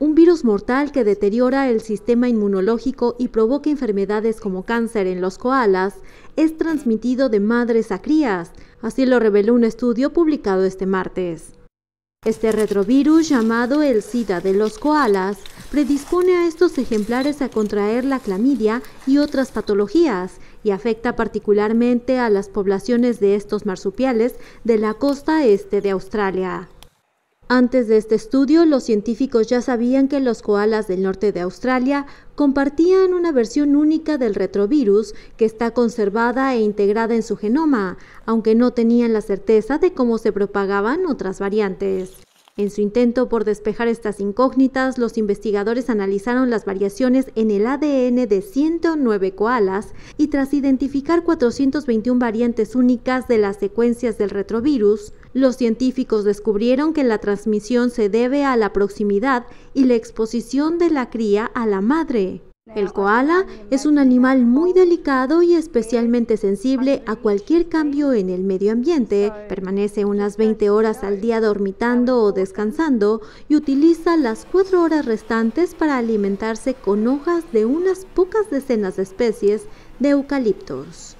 un virus mortal que deteriora el sistema inmunológico y provoca enfermedades como cáncer en los koalas, es transmitido de madres a crías, así lo reveló un estudio publicado este martes. Este retrovirus llamado el SIDA de los koalas predispone a estos ejemplares a contraer la clamidia y otras patologías y afecta particularmente a las poblaciones de estos marsupiales de la costa este de Australia. Antes de este estudio, los científicos ya sabían que los koalas del norte de Australia compartían una versión única del retrovirus que está conservada e integrada en su genoma, aunque no tenían la certeza de cómo se propagaban otras variantes. En su intento por despejar estas incógnitas, los investigadores analizaron las variaciones en el ADN de 109 koalas y tras identificar 421 variantes únicas de las secuencias del retrovirus, los científicos descubrieron que la transmisión se debe a la proximidad y la exposición de la cría a la madre. El koala es un animal muy delicado y especialmente sensible a cualquier cambio en el medio ambiente. Permanece unas 20 horas al día dormitando o descansando y utiliza las 4 horas restantes para alimentarse con hojas de unas pocas decenas de especies de eucaliptos.